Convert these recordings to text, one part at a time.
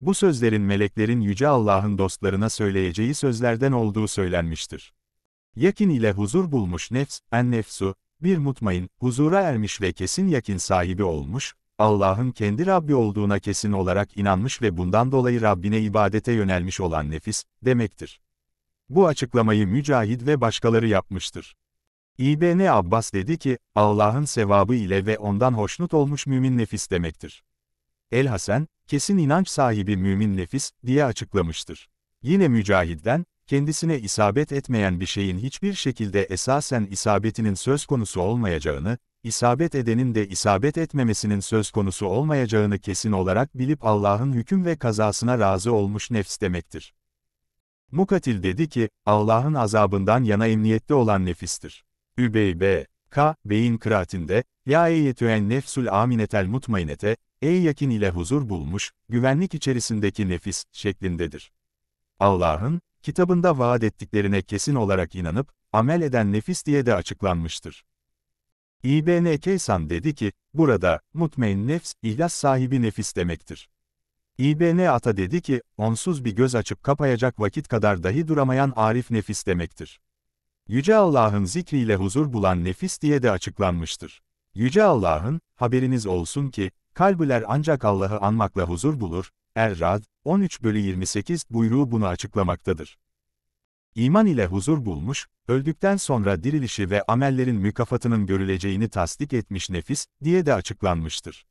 Bu sözlerin meleklerin Yüce Allah'ın dostlarına söyleyeceği sözlerden olduğu söylenmiştir. Yakin ile huzur bulmuş nefs, en nefsu, bir mutmain, huzura ermiş ve kesin yakin sahibi olmuş, Allah'ın kendi Rabbi olduğuna kesin olarak inanmış ve bundan dolayı Rabbine ibadete yönelmiş olan nefis, demektir. Bu açıklamayı Mücahid ve başkaları yapmıştır. İbn Abbas dedi ki, Allah'ın sevabı ile ve ondan hoşnut olmuş mümin nefis demektir el Hasan, kesin inanç sahibi mümin nefis, diye açıklamıştır. Yine Mücahid'den, kendisine isabet etmeyen bir şeyin hiçbir şekilde esasen isabetinin söz konusu olmayacağını, isabet edenin de isabet etmemesinin söz konusu olmayacağını kesin olarak bilip Allah'ın hüküm ve kazasına razı olmuş nefs demektir. Mukatil dedi ki, Allah'ın azabından yana emniyette olan nefistir. Übey B. K. Beyin kıraatinde, Ya eyyetüen nefsul aminetel mutmainete, ey yakin ile huzur bulmuş, güvenlik içerisindeki nefis, şeklindedir. Allah'ın, kitabında vaat ettiklerine kesin olarak inanıp, amel eden nefis diye de açıklanmıştır. İbn Keysan dedi ki, burada, mutmain nefs, ihlas sahibi nefis demektir. İbn Ata dedi ki, onsuz bir göz açıp kapayacak vakit kadar dahi duramayan arif nefis demektir. Yüce Allah'ın zikriyle huzur bulan nefis diye de açıklanmıştır. Yüce Allah'ın, haberiniz olsun ki, Kalbiler ancak Allah'ı anmakla huzur bulur, Er-Rad, 13 bölü 28 buyruğu bunu açıklamaktadır. İman ile huzur bulmuş, öldükten sonra dirilişi ve amellerin mükafatının görüleceğini tasdik etmiş nefis, diye de açıklanmıştır.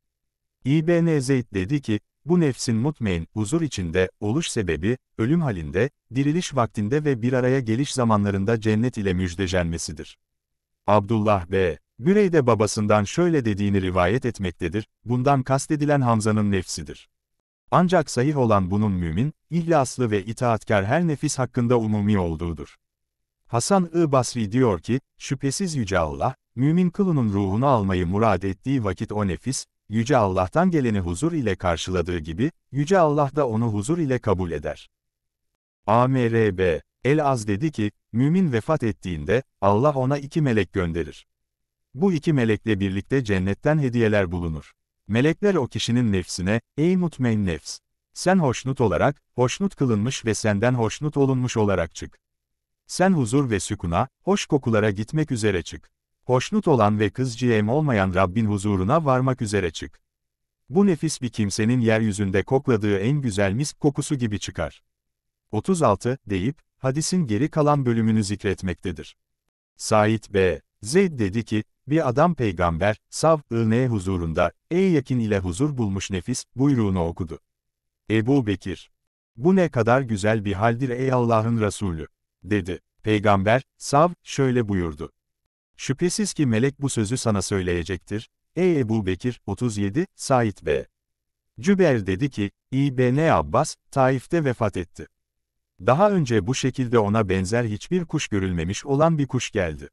İbn Zeyd dedi ki, bu nefsin mutmain, huzur içinde, oluş sebebi, ölüm halinde, diriliş vaktinde ve bir araya geliş zamanlarında cennet ile müjdejenmesidir. Abdullah B. Bürey de babasından şöyle dediğini rivayet etmektedir, bundan kastedilen Hamza'nın nefsidir. Ancak sahih olan bunun mümin, ihlaslı ve itaatkar her nefis hakkında umumi olduğudur. Hasan-ı Basri diyor ki, şüphesiz Yüce Allah, mümin kılının ruhunu almayı murad ettiği vakit o nefis, Yüce Allah'tan geleni huzur ile karşıladığı gibi, Yüce Allah da onu huzur ile kabul eder. AMRB, El Az dedi ki, mümin vefat ettiğinde, Allah ona iki melek gönderir. Bu iki melekle birlikte cennetten hediyeler bulunur. Melekler o kişinin nefsine, ey mutmain nefs! Sen hoşnut olarak, hoşnut kılınmış ve senden hoşnut olunmuş olarak çık. Sen huzur ve sükuna, hoş kokulara gitmek üzere çık. Hoşnut olan ve kız olmayan Rabbin huzuruna varmak üzere çık. Bu nefis bir kimsenin yeryüzünde kokladığı en güzel mis kokusu gibi çıkar. 36, deyip, hadisin geri kalan bölümünü zikretmektedir. Sait B. Zeyd dedi ki, bir adam peygamber, sav, ılne huzurunda, ey yakin ile huzur bulmuş nefis, buyruğunu okudu. Ebu Bekir. Bu ne kadar güzel bir haldir ey Allah'ın Resulü, dedi. Peygamber, sav, şöyle buyurdu. Şüphesiz ki melek bu sözü sana söyleyecektir. Ey Ebu Bekir, 37, Said B. Cübeyr dedi ki, İbn Abbas, Taif'te vefat etti. Daha önce bu şekilde ona benzer hiçbir kuş görülmemiş olan bir kuş geldi.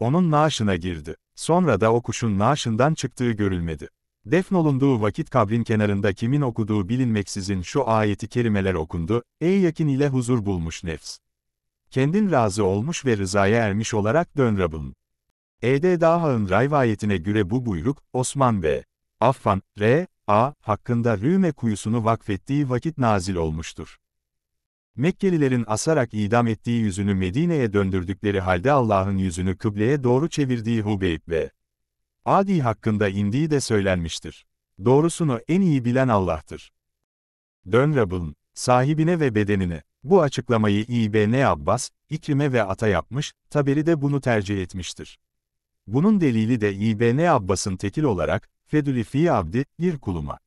Onun naaşına girdi. Sonra da o kuşun naaşından çıktığı görülmedi. Defnolunduğu vakit kabrin kenarında kimin okuduğu bilinmeksizin şu ayeti kerimeler okundu, ey yakin ile huzur bulmuş nefs. Kendin razı olmuş ve rızaya ermiş olarak dön Rabbin. E.D. Daha'ın rivayetine göre bu buyruk, Osman ve Affan, R. A. hakkında Rüme kuyusunu vakfettiği vakit nazil olmuştur. Mekkelilerin asarak idam ettiği yüzünü Medine'ye döndürdükleri halde Allah'ın yüzünü kıbleye doğru çevirdiği Hubeyb ve Adi hakkında indiği de söylenmiştir. Doğrusunu en iyi bilen Allah'tır. Dön Rabb'ın, sahibine ve bedenine. Bu açıklamayı İbn Abbas, İkrime ve Ata yapmış, Taberi de bunu tercih etmiştir. Bunun delili de İbn Abbas'ın tekil olarak, Fedülü abdi, bir kuluma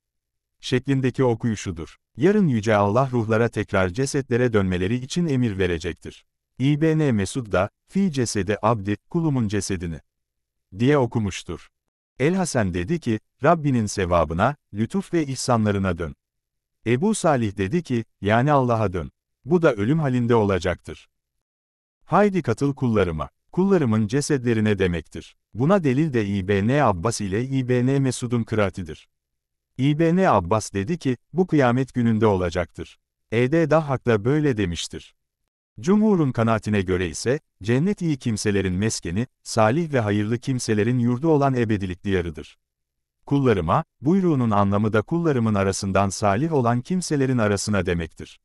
şeklindeki okuyuşudur. Yarın Yüce Allah ruhlara tekrar cesetlere dönmeleri için emir verecektir. İbn Mesud da, fi cesede abdi, kulumun cesedini, diye okumuştur. El-Hasan dedi ki, Rabbinin sevabına, lütuf ve ihsanlarına dön. Ebu Salih dedi ki, yani Allah'a dön. Bu da ölüm halinde olacaktır. Haydi katıl kullarıma. Kullarımın cesetlerine demektir. Buna delil de İbn Abbas ile İbn Mesud'un kıraatidir. İbn Abbas dedi ki, bu kıyamet gününde olacaktır. Ede Dahhak da böyle demiştir. Cumhurun kanaatine göre ise, cennet iyi kimselerin meskeni, salih ve hayırlı kimselerin yurdu olan ebedilik diyarıdır. Kullarıma, buyruğunun anlamı da kullarımın arasından salih olan kimselerin arasına demektir.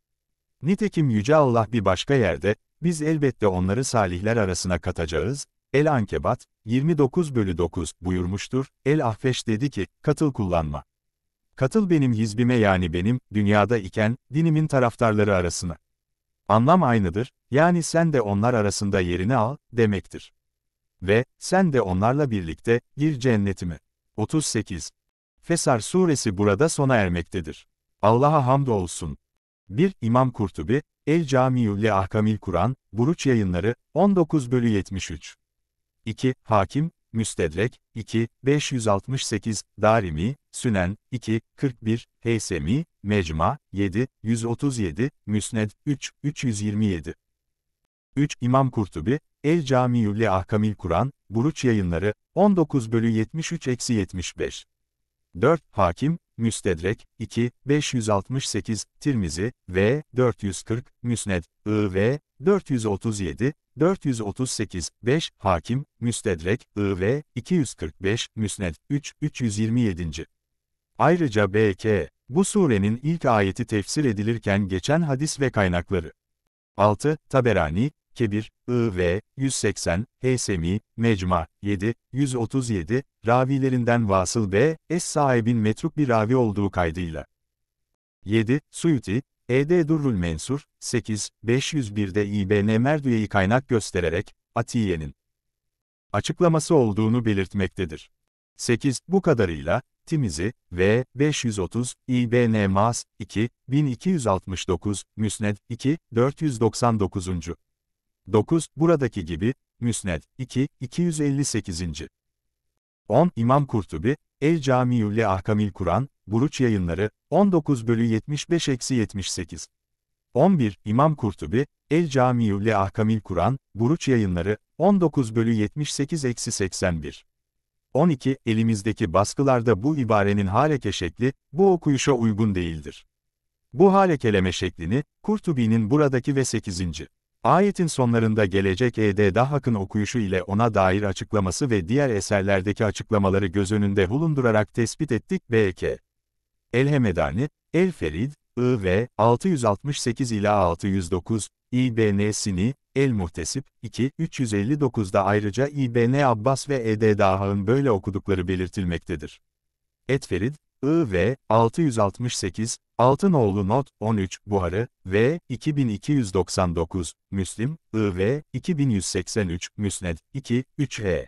Nitekim Yüce Allah bir başka yerde, biz elbette onları salihler arasına katacağız, El-Ankebat, 29 bölü 9 buyurmuştur, El-Ahfeş dedi ki, katıl kullanma. Katıl benim hizbime yani benim, dünyada iken, dinimin taraftarları arasına. Anlam aynıdır, yani sen de onlar arasında yerini al, demektir. Ve, sen de onlarla birlikte, gir cennetime. 38. Fesar suresi burada sona ermektedir. Allah'a hamdolsun. 1. İmam Kurtubi, El Camiülli Ahkamil Kur'an, Buruç Yayınları, 19 bölü 73. 2. Hakim, Müstedrek, 2, 568, Darimi, Sünen, 2, 41, Heysemi, Mecma, 7, 137, Müsned, 3, 327. 3. İmam Kurtubi, El Camiülli Ahkamil Kur'an, Buruç Yayınları, 19 bölü 73-75. 4. Hakim, Müstedrek, 2, 568, Tirmizi, V, 440, Müsned, I ve 437, 438, 5, Hakim, Müstedrek, IV, 245, Müsned, 3, 327. Ayrıca BK, bu surenin ilk ayeti tefsir edilirken geçen hadis ve kaynakları. 6. Taberani, Kebir, IV, 180, Heysemi, Mecma, 7, 137, ravilerinden Vasıl B, Es sahibin metruk bir ravi olduğu kaydıyla. 7. Suyuti, E.D. Durrul Mensur, 8, 501'de İBN Merdüye'yi kaynak göstererek, Atiye'nin açıklaması olduğunu belirtmektedir. 8. Bu kadarıyla, Timizi, V, 530, İBN Mas, 2, 1269, Müsned, 2, 499. 9. Buradaki gibi, Müsned, 2, 258. 10. İmam Kurtubi, El Camiülle Ahkamil Kur'an, Buruç Yayınları, 19 bölü 75-78. 11. İmam Kurtubi, El Camiü'le Ahkamil Kur'an, Buruç Yayınları, 19 bölü 78-81. 12. Elimizdeki baskılarda bu ibarenin haleke şekli, bu okuyuşa uygun değildir. Bu halekeleme şeklini, Kurtubi'nin buradaki ve 8. Ayetin sonlarında gelecek E.D. hakın okuyuşu ile ona dair açıklaması ve diğer eserlerdeki açıklamaları göz önünde bulundurarak tespit ettik ve eke. El Hemedani, El Ferid, IV, 668 ila 609, İBN'sini, El Muhtesip, 2, 359'da ayrıca İBN Abbas ve E.D. Daha'ın böyle okudukları belirtilmektedir. Etferid, IV, 668, Altınoğlu Not, 13, Buharı, V, 2299, Müslim, IV, 2183, Müsned, 2, 3 H.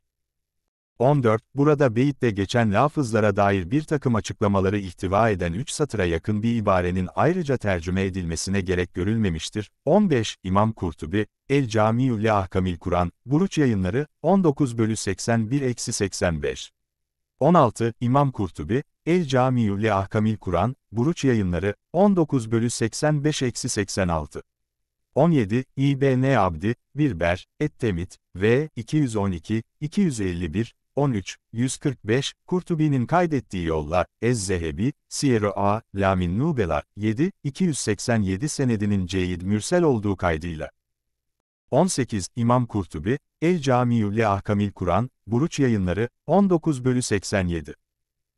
14. Burada beyitte geçen lafızlara dair bir takım açıklamaları ihtiva eden 3 satıra yakın bir ibarenin ayrıca tercüme edilmesine gerek görülmemiştir. 15. İmam Kurtubi, El Camiü'lle Ahkamil Kur'an, Buruç Yayınları, 19 bölü 81-85. 16. İmam Kurtubi, El Camiü'lle Ahkamil Kur'an, Buruç Yayınları, 19 bölü 85-86. 17, İBN Abdi, Birber, Ettemit, V, 212, 251, 13, 145, Kurtubi'nin kaydettiği yollar, Ez-Zehebi, Siyer-i A, Lamin Nubelar 7, 287 senedinin Ceyd Mürsel olduğu kaydıyla. 18, İmam Kurtubi, El Camiü'l Ahkamil Kur'an, Buruç Yayınları, 19 bölü 87.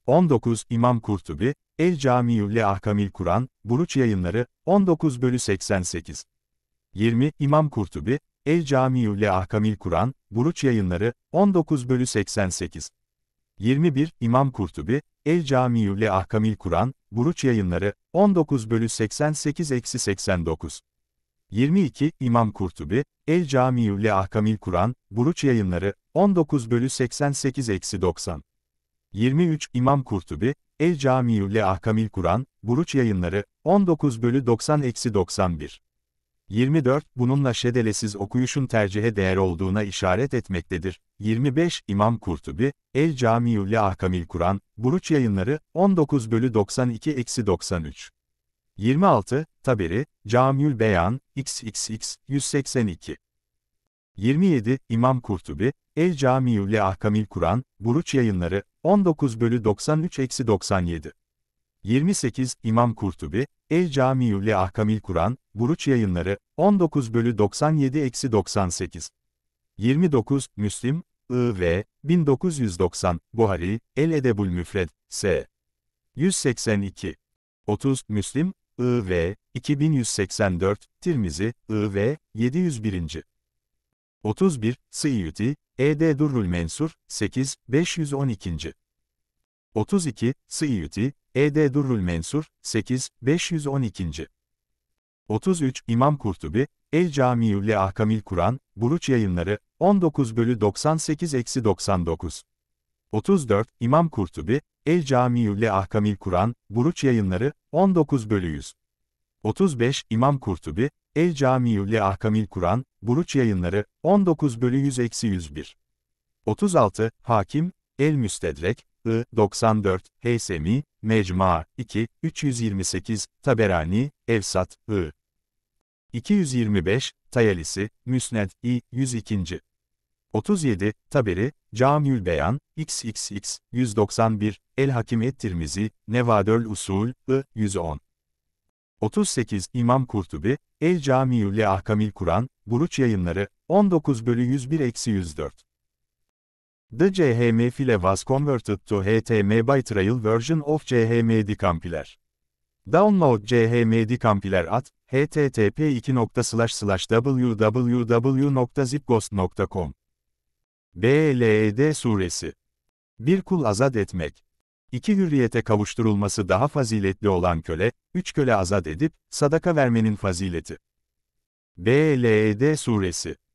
19, İmam Kurtubi, El Camiü'l Ahkamil Kur'an, Buruç Yayınları, 19 bölü 88. 20, İmam Kurtubi, El Camiü'le Ahkamil Kur'an, Buruç Yayınları, 19 bölü 88. 21, İmam Kurtubi, El Camiü'le Ahkamil Kur'an, Buruç Yayınları, 19 bölü 88-89. 22, İmam Kurtubi, El Camiü'le Ahkamil Kur'an, Buruç Yayınları, 19 bölü 88-90. 23, İmam Kurtubi, El Camiü'le Ahkamil Kur'an, Buruç Yayınları, 19 bölü 90-91. 24, bununla şedelesiz okuyuşun tercihe değer olduğuna işaret etmektedir. 25, İmam Kurtubi, El Camiülle Ahkamil Kur'an, Buruç Yayınları, 19 bölü 92-93. 26, Taberi, Camiül Beyan, XXX, 182. 27, İmam Kurtubi, El Camiülle Ahkamil Kur'an, Buruç Yayınları, 19 bölü 93-97. 28, İmam Kurtubi, El Camiü'le Ahkamil Kur'an, Buruç Yayınları, 19 bölü 97-98. 29, Müslim, I.V., 1990, Buhari, El Edebul Müfred, S. 182. 30, Müslim, I.V., 2184, Tirmizi, I.V., 701. 31, Siyuti, E.D. Durrul Mensur, 8, 512. 32, Sıyuti, E.D. Durrul Mensur, 8, 512. 33, İmam Kurtubi, El Camiülle Ahkamil Kur'an, Buruç Yayınları, 19 bölü 98-99. 34, İmam Kurtubi, El Camiülle Ahkamil Kur'an, Buruç Yayınları, 19 bölü 100. 35, İmam Kurtubi, El Camiülle Ahkamil Kur'an, Buruç Yayınları, 19 bölü 100-101. 36, Hakim, El Müstedrek, I, 94, Heysemi, Mecma 2, 328, Taberani, Evsat, I. 225, Tayalisi, Müsned, I, 102. 37, Taberi, Camül Beyan, XXX, 191, El Hakim Ettirmizi, Nevadöl Usul, I, 110. 38, İmam Kurtubi, El Camiül Ahkamil Kur'an, Buruç Yayınları, 19 bölü 101-104. The JHM file was converted to HTML by trial version of JHM decompiler. Download JHM decompiler at http://www.zipghost.com. BLED suresi. Bir kul azat etmek. İki hürriyete kavuşturulması daha faziletli olan köle, üç köle azat edip, sadaka vermenin fazileti. BLED suresi.